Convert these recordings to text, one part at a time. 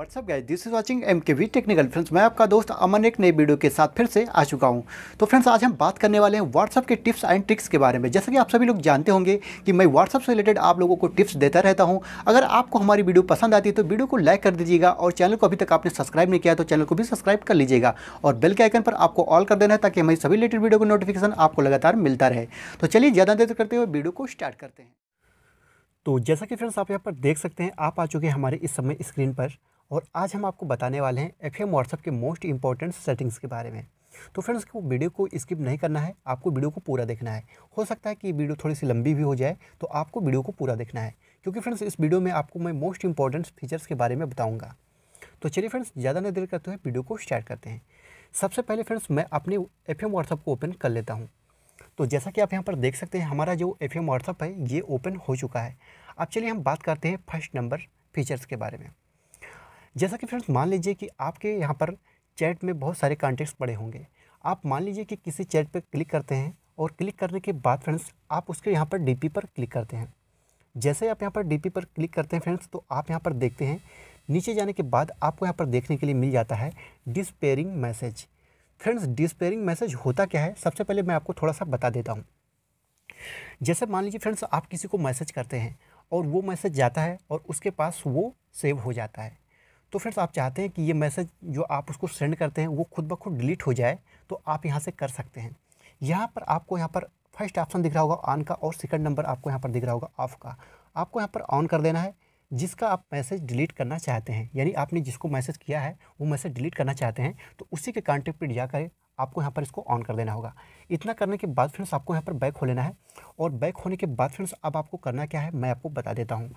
WhatsApp guys this is watching M K V technical friends मैं आपका दोस्त अमन एक नई वीडियो के साथ फिर से आ चुका हूं तो फ्रेंड्स आज हम बात करने वाले हैं व्हाट्सअप के टिप्स एंड ट्रिक्स के बारे में जैसा कि आप सभी लोग जानते होंगे कि मैं व्हाट्सअप से रिलेटेड आप लोगों को टिप्स देता रहता हूँ अगर आपको हमारी वीडियो पसंद आती है तो वीडियो को लाइक कर दीजिएगा और चैनल को अभी तक आपने सब्सक्राइब नहीं किया तो चैनल को भी सब्सक्राइब कर लीजिएगा और बेल के आइकन पर आपको ऑल कर देना है ताकि हमारी सभी रिलेटेड वीडियो को नोटिफिकेशन आपको लगातार मिलता रहे तो चलिए ज़्यादा देर करते हुए वीडियो को स्टार्ट करते हैं तो जैसा कि फ्रेंड्स आप यहाँ पर देख सकते हैं आप आ चुके हैं हमारे इस समय स्क्रीन पर और आज हम आपको बताने वाले हैं एफ एम व्हाट्सएप के मोस्ट इंपॉर्टेंट सेटिंग्स के बारे में तो फ्रेंड्स को वीडियो को स्किप नहीं करना है आपको वीडियो को पूरा देखना है हो सकता है कि वीडियो थोड़ी सी लंबी भी हो जाए तो आपको वीडियो को पूरा देखना है क्योंकि फ्रेंड्स इस वीडियो में आपको मैं मोस्ट इंपॉर्टेंट फीचर्स के बारे में बताऊँगा तो चलिए फ्रेंड्स ज़्यादा नहीं देर करते हुए वीडियो को स्टार्ट करते हैं सबसे पहले फ्रेंड्स मैं अपने एफ एम व्हाट्सअप को ओपन कर लेता हूँ तो जैसा कि आप यहाँ पर देख सकते हैं हमारा जो एफ एम व्हाट्सअप है ये ओपन हो चुका है अब चलिए हम बात करते हैं फर्स्ट नंबर फीचर्स के बारे में जैसा कि फ्रेंड्स मान लीजिए कि आपके यहाँ पर चैट में बहुत सारे कॉन्टेक्ट्स पड़े होंगे आप मान लीजिए कि किसी चैट पर क्लिक करते हैं और क्लिक करने के बाद फ्रेंड्स आप उसके यहाँ पर डी पर क्लिक करते हैं जैसे आप यहाँ पर डी पर क्लिक करते हैं फ्रेंड्स तो आप यहाँ पर देखते हैं नीचे जाने के बाद आपको यहाँ पर देखने के लिए मिल जाता है disappearing message friends disappearing message होता क्या है सबसे पहले मैं आपको थोड़ा सा बता देता हूँ जैसे मान लीजिए फ्रेंड्स आप किसी को मैसेज करते हैं और वो मैसेज जाता है और उसके पास वो सेव हो जाता है तो फ्रेंड्स आप चाहते हैं कि ये मैसेज जो आप उसको सेंड करते हैं वो खुद ब खुद डिलीट हो जाए तो आप यहाँ से कर सकते हैं यहाँ पर आपको यहाँ पर फर्स्ट ऑप्शन दिख रहा होगा ऑन का और सेकंड नंबर आपको यहाँ पर दिख रहा होगा ऑफ का आपको यहाँ पर ऑन कर देना है जिसका आप मैसेज डिलीट करना चाहते हैं यानी आपने जिसको मैसेज किया है वो मैसेज डिलीट करना चाहते हैं तो उसी के कॉन्टेक्ट पर जाकर आपको यहाँ पर इसको ऑन कर देना होगा इतना करने के बाद फ्रेंड्स आपको यहाँ पर बैक हो लेना है और बैक होने के बाद फ्रेंड्स अब आपको करना क्या है मैं आपको बता देता हूँ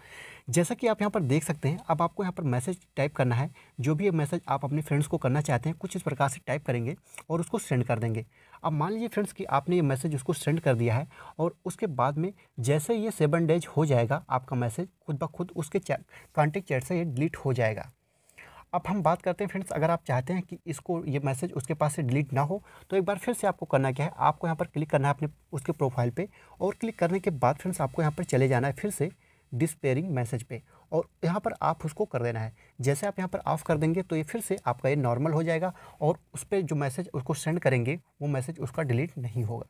जैसा कि आप यहाँ पर देख सकते हैं अब आपको यहाँ पर मैसेज टाइप करना है जो भी मैसेज आप अपने फ्रेंड्स को करना चाहते हैं कुछ इस प्रकार से टाइप करेंगे और उसको सेंड कर देंगे अब मान लीजिए फ्रेंड्स कि आपने ये मैसेज उसको सेंड कर दिया है और उसके बाद में जैसे ये सेवन डेज हो जाएगा आपका मैसेज खुद ब खुद उसके कॉन्टेक्ट चैट से ये डिलीट हो जाएगा अब हम बात करते हैं फ्रेंड्स अगर आप चाहते हैं कि इसको ये मैसेज उसके पास से डिलीट ना हो तो एक बार फिर से आपको करना क्या है आपको यहाँ पर क्लिक करना है अपने उसके प्रोफाइल पे और क्लिक करने के बाद फ्रेंड्स आपको यहाँ पर चले जाना है फिर से डिस्पेयरिंग मैसेज पे और यहाँ पर आप उसको कर देना है जैसे आप यहाँ पर ऑफ़ कर देंगे तो ये फिर से आपका ये नॉर्मल हो जाएगा और उस पर जो मैसेज उसको सेंड करेंगे वो मैसेज उसका डिलीट नहीं होगा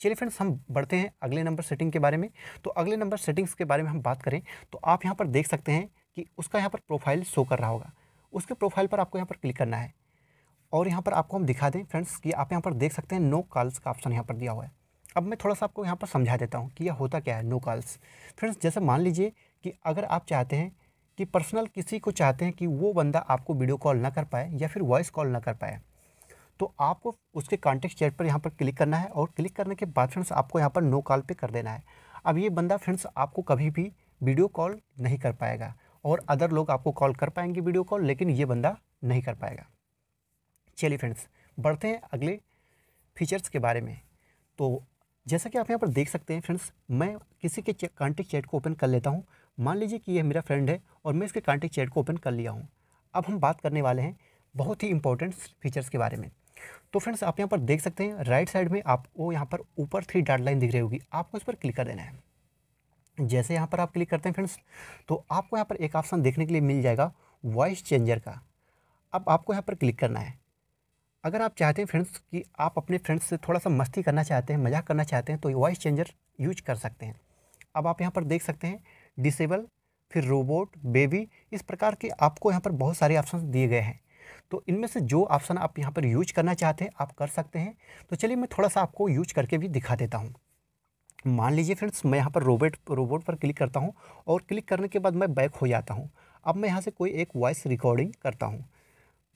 चलिए फ्रेंड्स हम बढ़ते हैं अगले नंबर सेटिंग के बारे में तो अगले नंबर सेटिंग्स के बारे में हम बात करें तो आप यहाँ पर देख सकते हैं कि उसका यहाँ पर प्रोफाइल शो कर रहा होगा उसके प्रोफाइल पर आपको यहाँ पर क्लिक करना है और यहाँ पर आपको हम दिखा दें फ्रेंड्स कि आप यहाँ पर देख सकते हैं नो कॉल्स का ऑप्शन यहाँ पर दिया हुआ है अब मैं थोड़ा सा आपको यहाँ पर समझा देता हूँ कि यह होता क्या है नो कॉल्स फ्रेंड्स जैसे मान लीजिए कि अगर आप चाहते हैं कि पर्सनल किसी को चाहते हैं कि वो बंदा आपको वीडियो कॉल ना कर पाए या फिर वॉइस कॉल ना कर पाए तो आपको उसके कॉन्टेक्ट चैट पर यहाँ पर क्लिक करना है और क्लिक करने के बाद फ्रेंड्स आपको यहाँ पर नो कॉल पे कर देना है अब ये बंदा फ्रेंड्स आपको कभी भी वीडियो कॉल नहीं कर पाएगा और अदर लोग आपको कॉल कर पाएंगे वीडियो कॉल लेकिन ये बंदा नहीं कर पाएगा चलिए फ्रेंड्स बढ़ते हैं अगले फीचर्स के बारे में तो जैसा कि आप यहाँ पर देख सकते हैं फ्रेंड्स मैं किसी के कॉन्टेक्ट चैट को ओपन कर लेता हूँ मान लीजिए कि यह मेरा फ्रेंड है और मैं इसके कॉन्टेक्ट चैट को ओपन कर लिया हूँ अब हम बात करने वाले हैं बहुत ही इंपॉर्टेंट फीचर्स के बारे में तो फ्रेंड्स आप यहाँ पर देख सकते हैं राइट साइड में आपको यहाँ पर ऊपर थ्री डाट लाइन दिख रही होगी आपको इस पर क्लिक कर देना है जैसे यहाँ पर आप क्लिक करते हैं फ्रेंड्स तो आपको यहाँ पर एक ऑप्शन देखने के लिए मिल जाएगा वॉइस चेंजर का अब आपको यहाँ पर क्लिक करना है अगर आप चाहते हैं फ्रेंड्स कि आप अपने फ्रेंड्स से थोड़ा सा मस्ती करना चाहते हैं मजाक करना चाहते हैं तो वॉइस चेंजर यूज कर सकते हैं अब आप यहाँ पर देख सकते हैं डिसेबल फिर रोबोट बेबी इस प्रकार के आपको यहाँ पर बहुत सारे ऑप्शन दिए गए हैं तो इनमें से जो ऑप्शन आप यहाँ पर यूज करना चाहते हैं आप कर सकते हैं तो चलिए मैं थोड़ा सा आपको यूज करके भी दिखा देता हूँ मान लीजिए फ्रेंड्स मैं यहाँ पर रोबोट रोबोट पर क्लिक करता हूँ और क्लिक करने के बाद मैं बैक हो जाता हूँ अब मैं यहाँ से कोई एक वॉइस रिकॉर्डिंग करता हूँ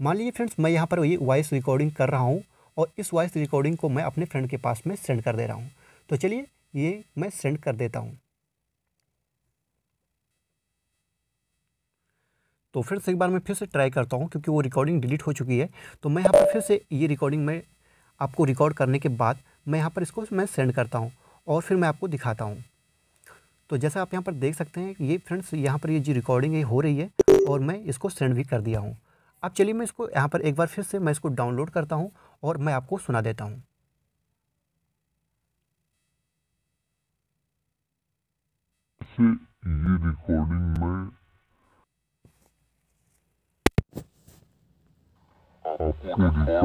मान लीजिए फ्रेंड्स मैं यहाँ पर ये वॉइस रिकॉर्डिंग कर रहा हूँ और इस वॉइस रिकॉर्डिंग को मैं अपने फ्रेंड के पास में सेंड कर दे रहा हूँ तो चलिए ये मैं सेंड कर देता हूँ तो फ्रेंड्स एक बार मैं फिर से ट्राई करता हूँ क्योंकि वो रिकॉर्डिंग डिलीट हो चुकी है तो मैं यहाँ पर फिर से ये रिकॉर्डिंग में आपको रिकॉर्ड करने के बाद मैं यहाँ पर इसको मैं सेंड करता हूँ और फिर मैं आपको दिखाता हूँ तो जैसा आप यहाँ पर देख सकते हैं ये फ्रेंड्स यहाँ पर ये जी जो रिकॉर्डिंग है हो रही है और मैं इसको सेंड भी कर दिया हूँ अब चलिए मैं इसको यहाँ पर एक बार फिर से मैं इसको डाउनलोड करता हूँ और मैं आपको सुना देता हूँ ये रिकॉर्डिंग मैं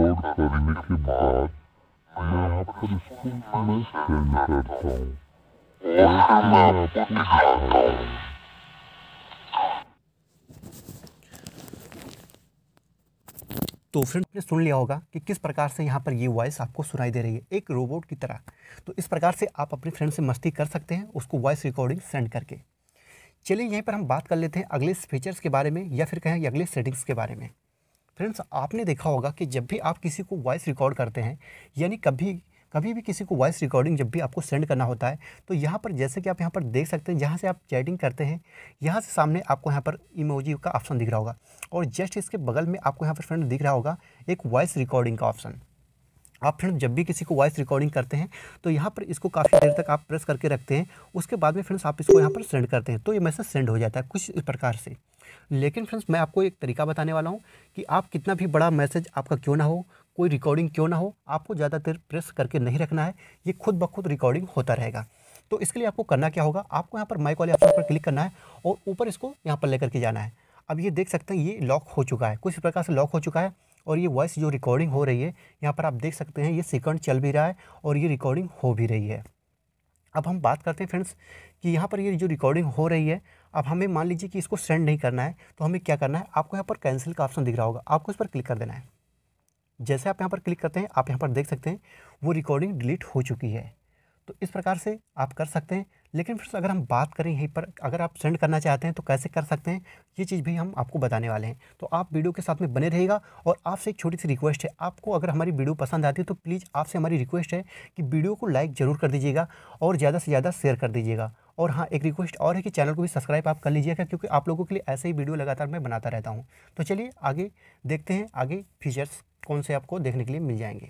आपको रिकॉर्ड करने के बाद तो फ्रेंड ने सुन लिया होगा कि किस प्रकार से यहाँ पर ये वॉइस आपको सुनाई दे रही है एक रोबोट की तरह तो इस प्रकार से आप अपने फ्रेंड से मस्ती कर सकते हैं उसको वॉइस रिकॉर्डिंग सेंड करके चलिए यहीं पर हम बात कर लेते हैं अगले फीचर्स के बारे में या फिर कहें अगले सेटिंग्स के बारे में फ्रेंड्स आपने देखा होगा कि जब भी आप किसी को वॉइस रिकॉर्ड करते हैं यानी कभी कभी भी किसी को वॉइस रिकॉर्डिंग जब भी आपको सेंड करना होता है तो यहाँ पर जैसे कि आप यहाँ पर देख सकते हैं जहाँ से आप चैटिंग करते हैं यहाँ से सामने आपको यहाँ पर इमोजी का ऑप्शन दिख रहा होगा और जस्ट इसके बगल में आपको यहाँ पर फ्रेंड दिख रहा होगा एक वॉइस रिकॉर्डिंग का ऑप्शन आप फ्रेंड जब भी किसी को वॉइस रिकॉर्डिंग करते हैं तो यहाँ पर इसको काफ़ी देर तक आप प्रेस करके रखते हैं उसके बाद में फ्रेंड्स आप इसको यहाँ पर सेंड करते हैं तो ये मैसेज सेंड हो जाता है कुछ इस प्रकार से लेकिन फ्रेंड्स मैं आपको एक तरीका बताने वाला हूँ कि आप कितना भी बड़ा मैसेज आपका क्यों ना हो कोई रिकॉर्डिंग क्यों ना हो आपको ज़्यादा देर प्रेस करके नहीं रखना है ये खुद ब खुद रिकॉर्डिंग होता रहेगा तो इसके लिए आपको करना क्या होगा आपको यहाँ पर माइक वाले ऑप्शन पर क्लिक करना है और ऊपर इसको यहाँ पर लेकर के जाना है अब ये देख सकते हैं ये लॉक हो चुका है कुछ प्रकार से लॉक हो चुका है और ये वॉइस जो रिकॉर्डिंग हो रही है यहाँ पर आप देख सकते हैं ये सिकंड चल भी रहा है और ये रिकॉर्डिंग हो भी रही है अब हम बात करते हैं फ्रेंड्स कि यहाँ पर ये जो रिकॉर्डिंग हो रही है अब हमें मान लीजिए कि इसको सेंड नहीं करना है तो हमें क्या करना है आपको यहाँ पर कैंसिल का ऑप्शन दिख रहा होगा आपको इस पर क्लिक कर देना है जैसे आप यहाँ पर क्लिक करते हैं आप यहाँ पर देख सकते हैं वो रिकॉर्डिंग डिलीट हो चुकी है तो इस प्रकार से आप कर सकते हैं लेकिन फिर अगर हम बात करें यहीं पर अगर आप सेंड करना चाहते हैं तो कैसे कर सकते हैं ये चीज़ भी हम आपको बताने वाले हैं तो आप वीडियो के साथ में बने रहेगा और आपसे एक छोटी सी रिक्वेस्ट है आपको अगर हमारी वीडियो पसंद आती है तो प्लीज़ आपसे हमारी रिक्वेस्ट है कि वीडियो को लाइक ज़रूर कर दीजिएगा और ज़्यादा से ज़्यादा शेयर कर दीजिएगा और हाँ एक रिक्वेस्ट और है कि चैनल को भी सब्सक्राइब आप कर लीजिएगा क्योंकि आप लोगों के लिए ऐसे ही वीडियो लगातार मैं बनाता रहता हूँ तो चलिए आगे देखते हैं आगे फीचर्स कौन से आपको देखने के लिए मिल जाएंगे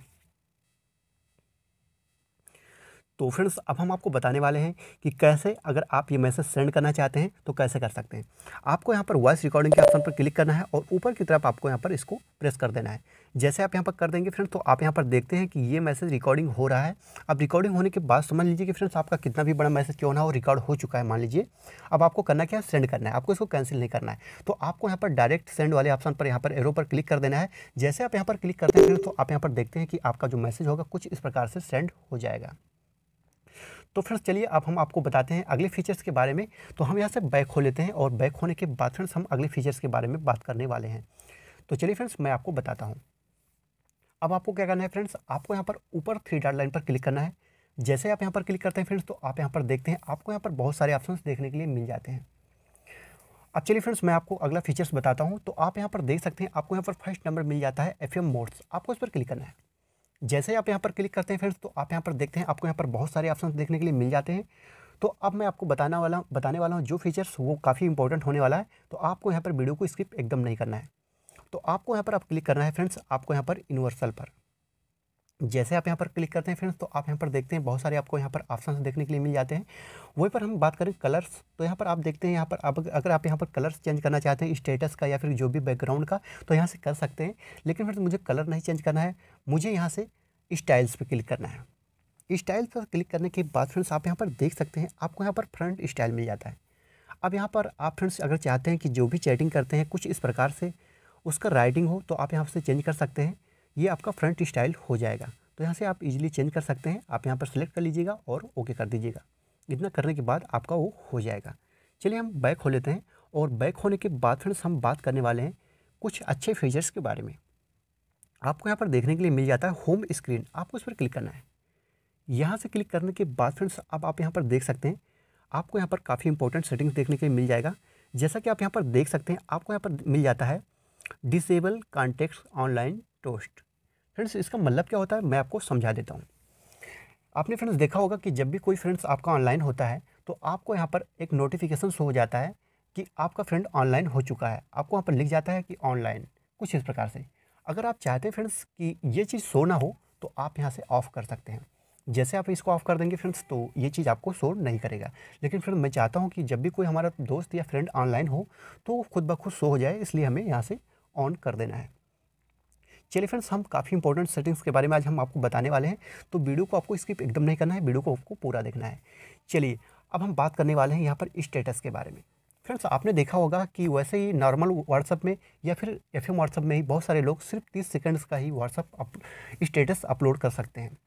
तो फ्रेंड्स अब हम आपको बताने वाले हैं कि कैसे अगर आप ये मैसेज सेंड करना चाहते हैं तो कैसे कर सकते हैं आपको यहाँ पर वॉइस रिकॉर्डिंग के ऑप्शन पर क्लिक करना है और ऊपर की तरफ आपको यहाँ पर इसको प्रेस कर देना है जैसे आप यहाँ पर कर देंगे फ्रेंड्स तो आप यहाँ पर देखते हैं कि ये मैसेज रिकॉर्डिंग हो रहा है अब रिकॉर्डिंग होने के बाद समझ लीजिए कि फ्रेंड्स आपका कितना भी बड़ा मैसेज क्यों ना हो रिकॉर्ड हो चुका है मान लीजिए अब आपको करना क्या है सेंड करना है आपको इसको कैंसिल नहीं करना है तो आपको यहाँ पर डायरेक्ट सेंड वाले ऑप्शन पर यहाँ पर एरो पर क्लिक कर देना है जैसे आप यहाँ पर क्लिक करते हैं तो आप यहाँ पर देखते हैं कि आपका जो मैसेज होगा कुछ इस प्रकार से सेंड हो जाएगा तो फ्रेंड्स चलिए अब हम आपको बताते हैं अगले फीचर्स के बारे में तो हम यहाँ से बैक हो लेते हैं और बैक होने के बाद फ्रेंड्स हम अगले फीचर्स के बारे में बात करने वाले हैं तो चलिए फ्रेंड्स मैं आपको बताता हूँ अब आपको क्या करना है फ्रेंड्स आपको यहाँ पर ऊपर थ्री डॉट लाइन पर क्लिक करना है जैसे आप यहाँ पर क्लिक करते हैं फ्रेंड्स तो आप यहाँ पर देखते हैं आपको यहाँ पर बहुत सारे ऑप्शन देखने के लिए मिल जाते हैं अब चलिए फ्रेंड्स मैं आपको अगला फीचर्स बताता हूँ तो आप यहाँ पर देख सकते हैं आपको यहाँ पर फर्स्ट नंबर मिल जाता है एफ एम मोड्स आपको इस पर क्लिक करना है जैसे आप यहाँ पर क्लिक करते हैं फ्रेंड्स तो आप यहाँ पर देखते हैं आपको यहाँ पर बहुत सारे ऑप्शन देखने के लिए मिल जाते हैं तो अब मैं आपको बताना वाला बताने वाला हूँ जो फीचर्स वो काफ़ी इंपॉर्टेंट होने वाला है तो आपको यहाँ पर वीडियो को स्किप एकदम नहीं करना है तो आपको यहाँ पर आप क्लिक करना है फ्रेंड्स आपको यहाँ पर यूनिवर्सल पर जैसे आप यहाँ पर क्लिक करते हैं फ्रेंड्स तो आप यहाँ पर देखते हैं बहुत सारे आपको यहाँ पर ऑप्शन देखने के लिए मिल जाते हैं वहीं पर हम बात करें कलर्स तो यहाँ पर आप देखते हैं यहाँ पर आप अगर आप यहाँ पर कलर्स चेंज करना चाहते हैं स्टेटस का या फिर जो भी बैकग्राउंड का तो यहाँ से कर सकते हैं लेकिन फ्रेंड्स मुझे कलर नहीं चेंज करना है मुझे यहाँ से स्टाइल्स पर क्लिक करना है स्टाइल्स पर क्लिक करने के बाद फ्रेंड्स आप यहाँ पर देख सकते हैं आपको यहाँ पर फ्रंट स्टाइल मिल जाता है अब यहाँ पर आप फ्रेंड्स अगर चाहते हैं कि जो भी चैटिंग करते हैं कुछ इस प्रकार से उसका राइटिंग हो तो आप यहाँ से चेंज कर सकते हैं ये आपका फ्रंट स्टाइल हो जाएगा तो यहाँ से आप इजीली चेंज कर सकते हैं आप यहाँ पर सेलेक्ट कर लीजिएगा और ओके कर दीजिएगा इतना करने के बाद आपका वो हो जाएगा चलिए हम बैक हो लेते हैं और बैक होने के बाद फ्रेंड्स हम बात करने वाले हैं कुछ अच्छे फीचर्स के बारे में आपको यहाँ पर देखने के लिए मिल जाता है होम स्क्रीन आपको इस पर क्लिक करना है यहाँ से क्लिक करने के बाद फ्रेंड्स अब आप यहाँ पर देख सकते हैं आपको यहाँ पर काफ़ी इंपॉर्टेंट सेटिंग्स देखने के लिए मिल जाएगा जैसा कि आप यहाँ पर देख सकते हैं आपको यहाँ पर मिल जाता है disable contact online toast friends इसका मतलब क्या होता है मैं आपको समझा देता हूँ आपने फ्रेंड्स देखा होगा कि जब भी कोई फ्रेंड्स आपका ऑनलाइन होता है तो आपको यहाँ पर एक नोटिफिकेशन शो हो जाता है कि आपका फ्रेंड ऑनलाइन हो चुका है आपको वहाँ पर लिख जाता है कि ऑनलाइन कुछ इस प्रकार से अगर आप चाहते हैं फ्रेंड्स कि ये चीज़ शो ना हो तो आप यहाँ से ऑफ़ कर सकते हैं जैसे आप इसको ऑफ़ कर देंगे फ्रेंड्स तो ये चीज़ आपको शो नहीं करेगा लेकिन फ्रेंड मैं चाहता हूँ कि जब भी कोई हमारा दोस्त या फ्रेंड ऑनलाइन हो तो खुद ब खुद शो हो जाए इसलिए हमें यहाँ से ऑन कर देना है चलिए फ्रेंड्स हम काफ़ी इंपॉर्टेंट सेटिंग्स के बारे में आज हम आपको बताने वाले हैं तो वीडियो को आपको स्किप एकदम नहीं करना है वीडियो को आपको पूरा देखना है चलिए अब हम बात करने वाले हैं यहाँ पर स्टेटस के बारे में फ्रेंड्स आपने देखा होगा कि वैसे ही नॉर्मल व्हाट्सअप में या फिर एफ एम व्हाट्सअप में ही बहुत सारे लोग सिर्फ तीस सेकेंड्स का ही व्हाट्सअप अप, स्टेटस अपलोड कर सकते हैं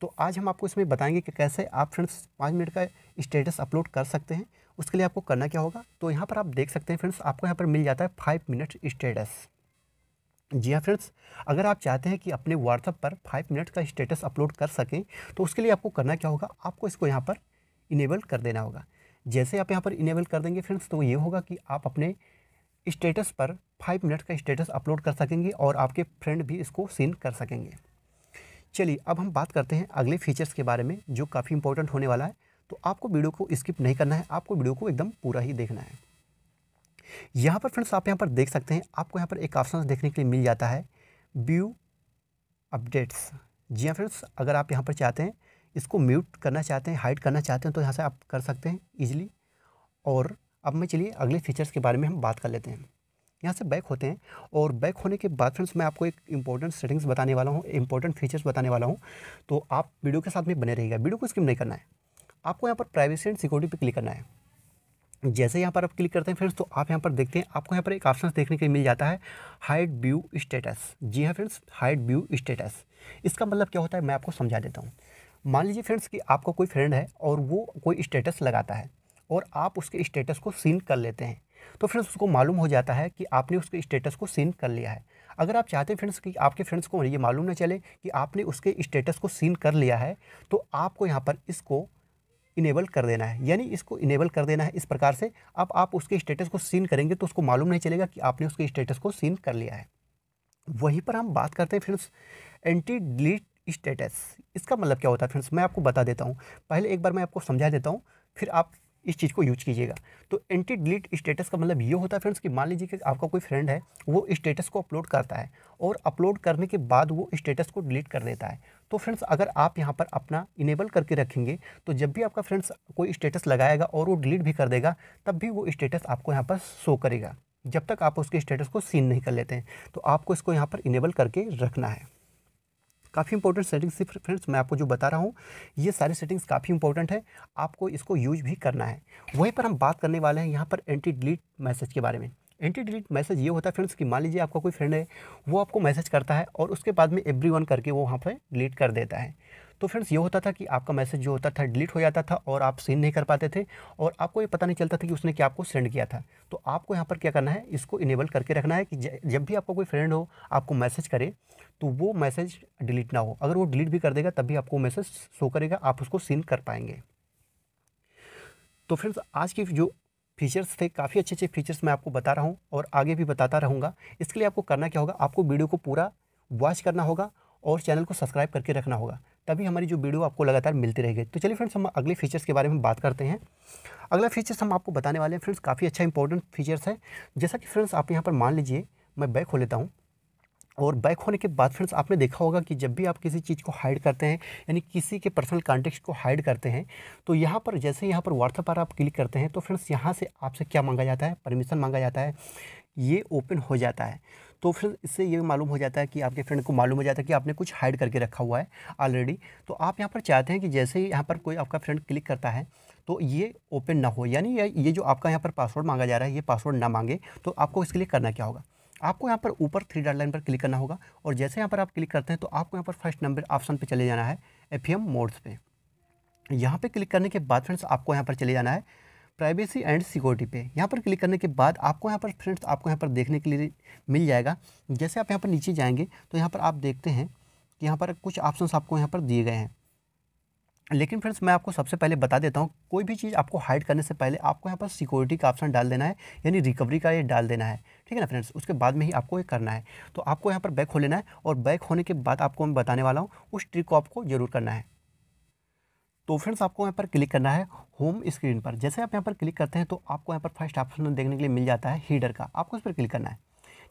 तो आज हम आपको इसमें बताएंगे कि कैसे आप फ्रेंड्स पाँच मिनट का स्टेटस अपलोड कर सकते हैं उसके लिए आपको करना क्या होगा तो यहाँ पर आप देख सकते हैं फ्रेंड्स आपको यहाँ पर मिल जाता है फाइव मिनट स्टेटस जी हाँ फ्रेंड्स अगर आप चाहते हैं कि अपने व्हाट्सअप पर फाइव मिनट का स्टेटस अपलोड कर सकें तो उसके लिए आपको करना क्या होगा आपको इसको यहाँ पर इनेबल कर देना होगा जैसे आप यहाँ पर इनेबल कर देंगे फ्रेंड्स तो ये होगा कि आप अपने स्टेटस पर फाइव मिनट का स्टेटस अपलोड कर सकेंगे और आपके फ्रेंड भी इसको सीन कर सकेंगे चलिए अब हम बात करते हैं अगले फीचर्स के बारे में जो काफ़ी इंपॉर्टेंट होने वाला है तो आपको वीडियो को स्किप नहीं करना है आपको वीडियो को एकदम पूरा ही देखना है यहाँ पर फ्रेंड्स आप यहाँ पर देख सकते हैं आपको यहाँ पर एक ऑप्शन देखने के लिए मिल जाता है व्यू अपडेट्स जी हाँ फ्रेंड्स अगर आप यहाँ पर चाहते हैं इसको म्यूट करना चाहते हैं हाइड करना चाहते हैं तो यहाँ से आप कर सकते हैं ईजिली और अब मैं चलिए अगले फीचर्स के बारे में हम बात कर लेते हैं यहाँ से बैक होते हैं और बैक होने के बाद फ्रेंड्स मैं आपको एक इंपॉर्टेंट सेटिंग्स बताने वाला हूँ इंपॉर्टेंट फीचर्स बताने वाला हूँ तो आप वीडियो के साथ में बने रहिएगा वीडियो को स्किप नहीं करना है आपको यहाँ पर प्राइवेसी एंड सिक्योरिटी पर क्लिक करना है जैसे यहाँ पर आप क्लिक करते हैं फ्रेंड्स तो आप यहाँ पर देखते हैं आपको यहाँ पर एक ऑप्शन देखने के लिए मिल जाता है हाइड व्यू स्टेटस जी हाँ फ्रेंड्स हाइड व्यू स्टेटस इसका मतलब क्या होता है मैं आपको समझा देता हूँ मान लीजिए फ्रेंड्स कि आपका कोई फ्रेंड है और वो कोई स्टेटस लगाता है और आप उसके स्टेटस को सीन कर लेते हैं तो फ्रेंड्स उसको मालूम हो जाता है कि आपने उसके स्टेटस को सीन कर लिया है अगर आप चाहते हैं फ्रेंड्स कि आपके फ्रेंड्स को ये मालूम ना चले कि आपने उसके स्टेटस को सीन कर लिया है तो आपको यहाँ पर इसको इनेबल कर देना है यानी इसको इनेबल कर देना है इस प्रकार से अब आप उसके स्टेटस को सीन करेंगे तो उसको मालूम नहीं चलेगा कि आपने उसके स्टेटस को सीन कर लिया है वहीं पर हम बात करते हैं फ्रेंड्स एंटी डिलीट स्टेटस इसका मतलब क्या होता है फ्रेंड्स मैं आपको बता देता हूँ पहले एक बार मैं आपको समझा देता हूँ फिर आप इस चीज़ को यूज कीजिएगा तो एंटी डिलीट स्टेटस का मतलब ये होता है फ्रेंड्स कि मान लीजिए कि आपका कोई फ्रेंड है वो स्टेटस को अपलोड करता है और अपलोड करने के बाद वो स्टेटस को डिलीट कर देता है तो फ्रेंड्स अगर आप यहाँ पर अपना इनेबल करके रखेंगे तो जब भी आपका फ्रेंड्स कोई स्टेटस लगाएगा और वो डिलीट भी कर देगा तब भी वो स्टेटस आपको यहाँ पर शो करेगा जब तक आप उसके स्टेटस को सीन नहीं कर लेते हैं तो आपको इसको यहाँ पर इनेबल करके रखना है काफ़ी इंपॉर्टेंट सेटिंग्स थी फ्रेंड्स मैं आपको जो बता रहा हूँ ये सारी सेटिंग्स काफ़ी इंपॉर्टेंट है आपको इसको यूज भी करना है वहीं पर हम बात करने वाले हैं यहाँ पर एंटी डिलीट मैसेज के बारे में एंटी डिलीट मैसेज ये होता है फ्रेंड्स कि मान लीजिए आपका कोई फ्रेंड है वो आपको मैसेज करता है और उसके बाद में एवरी वन करके वो वहाँ पर डिलीट कर देता है तो फ्रेंड्स ये होता था कि आपका मैसेज जो होता था डिलीट हो जाता था और आप सेंड नहीं कर पाते थे और आपको ये पता नहीं चलता था कि उसने क्या आपको सेंड किया था तो आपको यहाँ पर क्या करना है इसको इनेबल करके रखना है कि जब भी आपका कोई फ्रेंड हो आपको मैसेज करे तो वो मैसेज डिलीट ना हो अगर वो डिलीट भी कर देगा तब भी आपको मैसेज शो करेगा आप उसको सेंड कर पाएंगे तो फ्रेंड्स आज की जो फीचर्स थे काफ़ी अच्छे अच्छे फीचर्स मैं आपको बता रहा हूँ और आगे भी बताता रहूँगा इसके लिए आपको करना क्या होगा आपको वीडियो को पूरा वॉच करना होगा और चैनल को सब्सक्राइब करके रखना होगा तभी हमारी जो वीडियो आपको लगातार मिलती रहेगी तो चलिए फ्रेंड्स हम अगले फीचर्स के बारे में बात करते हैं अगला फीचर्स हम आपको बताने वाले हैं फ्रेंड्स काफ़ी अच्छा इंपॉर्टेंट फीचर्स है जैसा कि फ्रेंड्स आप यहाँ पर मान लीजिए मैं बैक हो लेता हूँ और बैक होने के बाद फ्रेंड्स आपने देखा होगा कि जब भी आप किसी चीज़ को हाइड करते हैं यानी किसी के पर्सनल कॉन्टेक्ट को हाइड करते हैं तो यहाँ पर जैसे यहाँ पर व्हाट्सअप पर आप क्लिक करते हैं तो फ्रेंड्स यहाँ से आपसे क्या मांगा जाता है परमिशन मांगा जाता है ये ओपन हो जाता है तो फिर इससे ये मालूम हो जाता है कि आपके फ्रेंड को मालूम हो जाता है कि आपने कुछ हाइड करके रखा हुआ है ऑलरेडी तो आप यहाँ पर चाहते हैं कि जैसे ही यहाँ पर कोई आपका फ्रेंड क्लिक करता है तो ये ओपन ना हो यानी ये जो आपका यहाँ पर पासवर्ड मांगा जा रहा है ये पासवर्ड ना मांगे तो आपको इसके लिए करना क्या होगा आपको यहाँ पर ऊपर थ्री डॉट लाइन पर क्लिक करना होगा और जैसे यहाँ पर आप क्लिक करते हैं तो आपको यहाँ पर फर्स्ट नंबर ऑप्शन पे चले जाना है एफ मोड्स पे यहाँ पे क्लिक करने के बाद फ्रेंड्स आपको यहाँ पर चले जाना है प्राइवेसी एंड सिक्योरिटी पे यहाँ पर क्लिक करने के बाद आपको यहाँ पर फ्रेंड्स आपको यहाँ पर देखने के लिए मिल जाएगा जैसे आप यहाँ पर नीचे जाएंगे तो यहाँ पर आप देखते हैं कि यहाँ पर कुछ ऑप्शंस आपको यहाँ पर दिए गए हैं लेकिन फ्रेंड्स मैं आपको सबसे पहले बता देता हूँ कोई भी चीज़ आपको हाइड करने से पहले आपको यहाँ पर सिक्योरिटी का ऑप्शन डाल देना है यानी रिकवरी का ये डाल देना है ठीक है ना फ्रेंड्स उसके बाद में ही आपको ये करना है तो आपको यहाँ पर बैक हो लेना है और बैक होने के बाद आपको मैं बताने वाला हूँ उस ट्रिक को आपको जरूर करना है तो फ्रेंड्स आपको यहाँ पर क्लिक करना है होम स्क्रीन पर जैसे आप यहाँ पर क्लिक करते हैं तो आपको यहाँ पर फर्स्ट ऑप्शन देखने के लिए मिल जाता है हीडर का आपको इस पर क्लिक करना है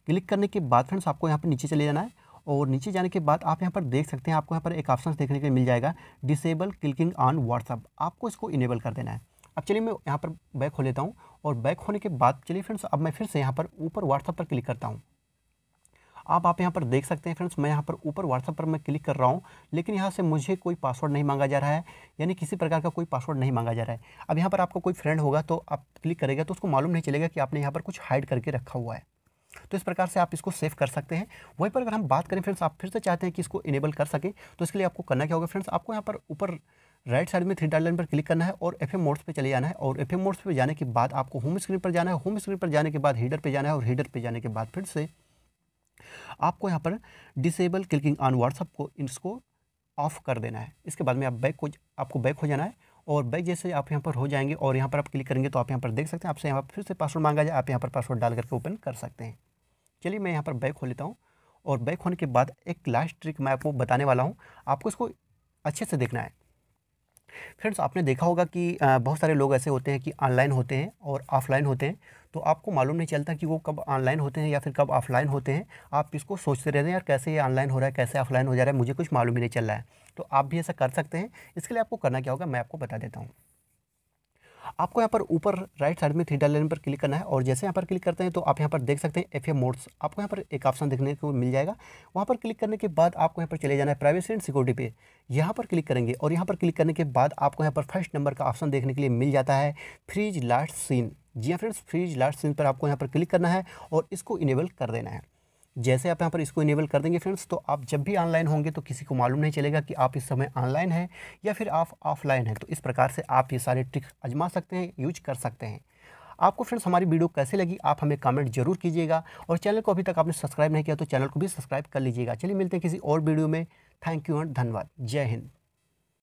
क्लिक करने के बाद फ्रेंड्स आपको यहाँ पर नीचे चले जाना है और नीचे जाने के बाद आप यहाँ पर देख सकते हैं आपको यहाँ पर एक ऑप्शन देखने के लिए मिल जाएगा डिसेबल क्लिकिंग ऑन व्हाट्सअप आपको इसको इनेबल कर देना है अब चलिए मैं यहाँ पर बैक हो लेता हूँ और बैक होने के बाद चलिए फ्रेंड्स अब मैं फिर से यहाँ पर ऊपर व्हाट्सअप पर क्लिक करता हूँ आप आप यहाँ पर देख सकते हैं फ्रेंड्स मैं यहाँ पर ऊपर व्हाट्सअप पर मैं क्लिक कर रहा हूँ लेकिन यहाँ से मुझे कोई पासवर्ड नहीं मांगा जा रहा है यानी किसी प्रकार का कोई पासवर्ड नहीं मांगा जा रहा है अब यहाँ पर आपका कोई फ्रेंड होगा तो आप क्लिक करेगा तो उसको मालूम नहीं चलेगा कि आपने यहाँ पर कुछ हाइड करके रखा हुआ है तो इस प्रकार से आप इसको सेव कर सकते हैं वहीं पर अगर हम बात करें फ्रेंड्स आप फिर से चाहते हैं कि इसको इनेबल कर सकें तो इसके लिए आपको करना क्या होगा फ्रेंड्स आपको यहाँ पर ऊपर राइट साइड में थ्री डॉट लाइन पर क्लिक करना है और एफ एम मोड्स पर चले जाना है और एफ एम मोड्स पर जाने के बाद आपको होम स्क्रीन पर जाना है होम स्क्रीन पर जाने के बाद हीडर पर जाना है और हीडर पर जाने के बाद फिर से आपको यहाँ पर डिसेबल क्लिकिंग ऑन व्हाट्सअप को इसको ऑफ़ कर देना है इसके बाद में आप बैक को आपको बैक हो जाना है और बैक जैसे आप यहाँ पर हो जाएंगे और यहाँ पर आप क्लिक करेंगे तो आप यहाँ पर देख सकते हैं आपसे यहाँ पर फिर से पासवर्ड मांगा जाए आप यहाँ पर पासवर्ड डाल करके ओपन कर सकते हैं चलिए मैं यहाँ पर बैक हो लेता हूँ और बैक होने के बाद एक लास्ट ट्रिक मैं आपको बताने वाला हूँ आपको इसको अच्छे से देखना है फ्रेंड्स आपने देखा होगा कि बहुत सारे लोग ऐसे होते हैं कि ऑनलाइन होते हैं और ऑफलाइन होते हैं तो आपको मालूम नहीं चलता कि वो कब ऑनलाइन होते हैं या फिर कब ऑफलाइन होते हैं आप इसको सोचते रहते हैं यार कैसे ये ऑनलाइन हो रहा है कैसे ऑफलाइन हो जा रहा है मुझे कुछ मालूम ही नहीं चल रहा है तो आप भी ऐसा कर सकते हैं इसके लिए आपको करना क्या होगा मैं आपको बता देता हूँ आपको यहाँ पर ऊपर राइट साइड में थीटा लाइन पर क्लिक करना है और जैसे यहाँ पर क्लिक करते हैं तो आप यहाँ पर देख सकते हैं एफ ए मोड्स आपको यहाँ पर एक ऑप्शन देखने को मिल जाएगा वहाँ पर क्लिक करने के बाद आपको यहाँ पर चले जाना है प्राइवेसी एंड सिक्योरिटी पे यहाँ पर क्लिक करेंगे और यहाँ पर क्लिक करने के बाद आपको यहाँ पर फर्स्ट नंबर का ऑप्शन देखने के लिए मिल जाता है फ्रीज लास्ट सीन जी हाँ फ्रेंड्स फ्रीज लास्ट सीन पर आपको यहाँ पर क्लिक करना है और इसको इनेबल कर देना है जैसे आप यहाँ पर इसको इनेबल कर देंगे फ्रेंड्स तो आप जब भी ऑनलाइन होंगे तो किसी को मालूम नहीं चलेगा कि आप इस समय ऑनलाइन हैं या फिर आप ऑफलाइन हैं तो इस प्रकार से आप ये सारे ट्रिक्स आजमा सकते हैं यूज कर सकते हैं आपको फ्रेंड्स हमारी वीडियो कैसे लगी आप हमें कमेंट जरूर कीजिएगा और चैनल को अभी तक आपने सब्सक्राइब नहीं किया तो चैनल को भी सब्सक्राइब कर लीजिएगा चलिए मिलते हैं किसी और वीडियो में थैंक यू एंड धन्यवाद जय हिंद